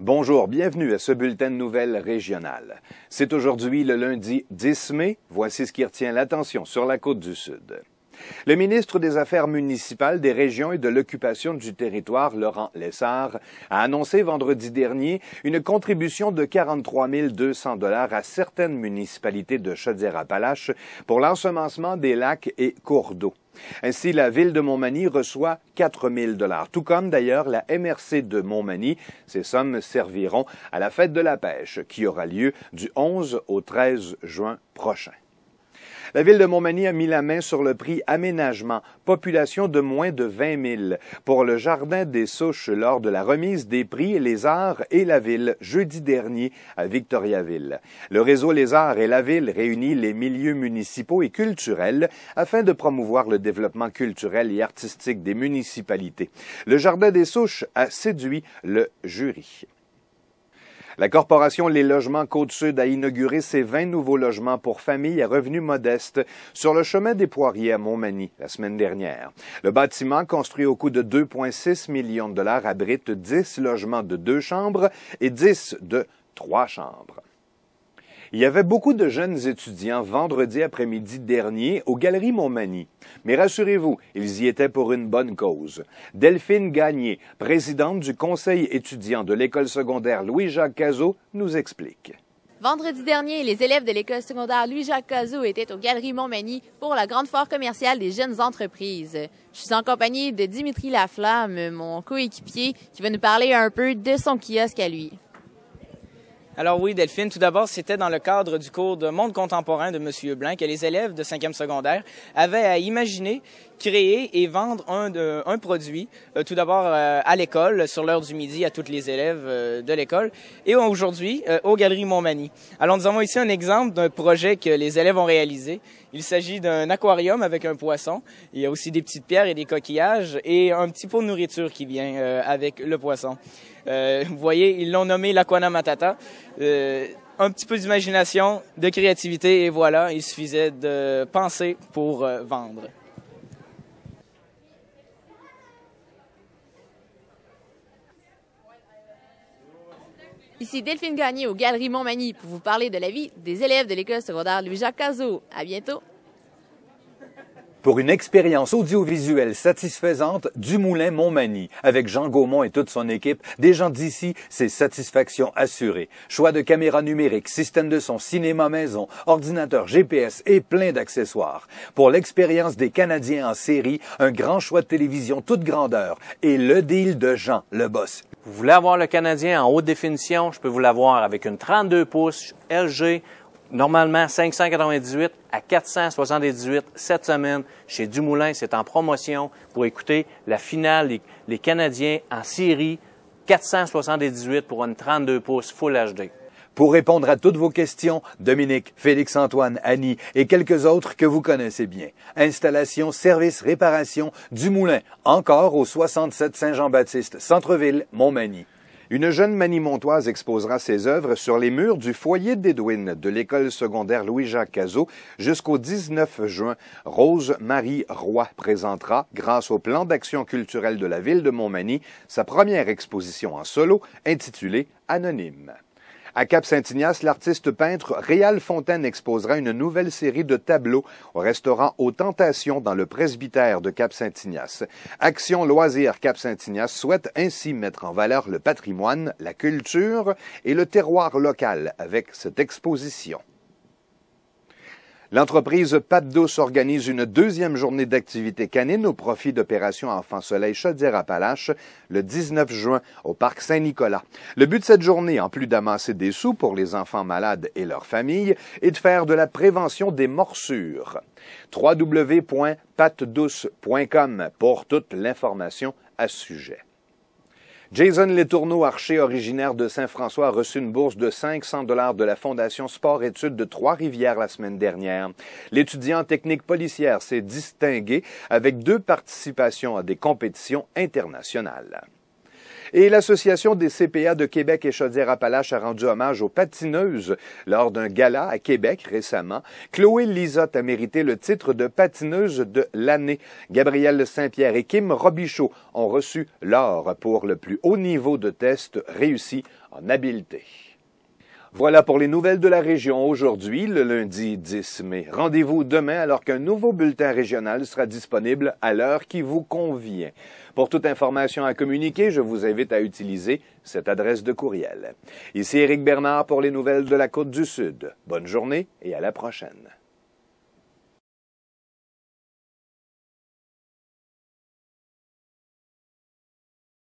Bonjour, bienvenue à ce bulletin de nouvelles régionales. C'est aujourd'hui le lundi 10 mai. Voici ce qui retient l'attention sur la côte du Sud. Le ministre des Affaires municipales des régions et de l'occupation du territoire, Laurent Lessard, a annoncé vendredi dernier une contribution de 43 200 dollars à certaines municipalités de Chaudière-Appalaches pour l'ensemencement des lacs et cours d'eau. Ainsi, la ville de Montmagny reçoit 4 000 dollars, tout comme d'ailleurs la MRC de Montmagny. Ces sommes serviront à la fête de la pêche qui aura lieu du 11 au 13 juin prochain. La ville de Montmagny a mis la main sur le prix aménagement, population de moins de 20 000, pour le Jardin des Souches lors de la remise des prix Les Arts et la Ville jeudi dernier à Victoriaville. Le réseau Les Arts et la Ville réunit les milieux municipaux et culturels afin de promouvoir le développement culturel et artistique des municipalités. Le Jardin des Souches a séduit le jury. La corporation Les Logements Côte-Sud a inauguré ses 20 nouveaux logements pour familles à revenus modestes sur le chemin des Poiriers à Montmagny la semaine dernière. Le bâtiment, construit au coût de 2,6 millions de dollars, abrite 10 logements de deux chambres et 10 de trois chambres. Il y avait beaucoup de jeunes étudiants vendredi après-midi dernier aux Galeries Montmagny. Mais rassurez-vous, ils y étaient pour une bonne cause. Delphine Gagné, présidente du Conseil étudiant de l'école secondaire Louis-Jacques Cazot, nous explique. Vendredi dernier, les élèves de l'école secondaire Louis-Jacques Cazot étaient aux Galeries Montmagny pour la grande foire commerciale des jeunes entreprises. Je suis en compagnie de Dimitri Laflamme, mon coéquipier, qui va nous parler un peu de son kiosque à lui. Alors oui, Delphine, tout d'abord, c'était dans le cadre du cours de Monde contemporain de M. Blanc que les élèves de 5e secondaire avaient à imaginer, créer et vendre un, produit, euh, tout d'abord euh, à l'école, sur l'heure du midi, à toutes les élèves euh, de l'école, et aujourd'hui aux Galeries Montmagny. Alors nous avons ici un exemple d'un projet que les élèves ont réalisé il s'agit d'un aquarium avec un poisson. Il y a aussi des petites pierres et des coquillages et un petit pot de nourriture qui vient euh, avec le poisson. Euh, vous voyez, ils l'ont nommé l'Aquana Matata. Euh, un petit peu d'imagination, de créativité et voilà, il suffisait de penser pour vendre. Ici Delphine Gagné au Galeries Montmagny pour vous parler de la vie des élèves de l'école secondaire Louis-Jacques Cazot. À bientôt! pour une expérience audiovisuelle satisfaisante du Moulin Montmagny avec Jean Gaumont et toute son équipe. Des gens d'ici, c'est satisfaction assurée. Choix de caméra numérique, système de son, cinéma maison, ordinateur GPS et plein d'accessoires. Pour l'expérience des Canadiens en série, un grand choix de télévision toute grandeur et le deal de Jean, le boss. Vous voulez avoir le Canadien en haute définition, je peux vous l'avoir avec une 32 pouces LG normalement 598 à 478 cette semaine chez Dumoulin. C'est en promotion pour écouter la finale, les, Canadiens en Syrie, 478 pour une 32 pouces Full HD. Pour répondre à toutes vos questions, Dominique, Félix-Antoine, Annie et quelques autres que vous connaissez bien. Installation, service, réparation, Dumoulin, encore au 67 Saint-Jean-Baptiste, Centre-Ville, Montmagny. Une jeune manimontoise exposera ses œuvres sur les murs du foyer d'Edouine de l'école secondaire Louis-Jacques Cazot jusqu'au 19 juin. Rose-Marie Roy présentera, grâce au plan d'action culturelle de la ville de Montmagny, sa première exposition en solo intitulée Anonyme. À Cap-Saint-Ignace, l'artiste peintre Réal Fontaine exposera une nouvelle série de tableaux au restaurant Aux Tentations dans le presbytère de Cap-Saint-Ignace. Action Loisirs Cap-Saint-Ignace souhaite ainsi mettre en valeur le patrimoine, la culture et le terroir local avec cette exposition. L'entreprise Pat Douce organise une deuxième journée d'activité canine au profit d'opération Enfant Soleil Chaudière-Appalaches le 19 juin au Parc Saint-Nicolas. Le but de cette journée, en plus d'amasser des sous pour les enfants malades et leurs familles, est de faire de la prévention des morsures. www.patedouce.com pour toute l'information à ce sujet. Jason Letourneau Archer, originaire de Saint-François, a reçu une bourse de 500 dollars de la Fondation Sport Études de Trois-Rivières la semaine dernière. L'étudiant en technique policière s'est distingué avec deux participations à des compétitions internationales. Et l'Association des CPA de Québec et Chaudière-Appalaches a rendu hommage aux patineuses lors d'un gala à Québec récemment. Chloé Lisotte a mérité le titre de patineuse de l'année. Gabrielle Saint-Pierre et Kim Robichaud ont reçu l'or pour le plus haut niveau de test réussi en habileté. Voilà pour les nouvelles de la région aujourd'hui, le lundi 10 mai. Rendez-vous demain alors qu'un nouveau bulletin régional sera disponible à l'heure qui vous convient. Pour toute information à communiquer, je vous invite à utiliser cette adresse de courriel. Ici Éric Bernard pour les nouvelles de la Côte du Sud. Bonne journée et à la prochaine.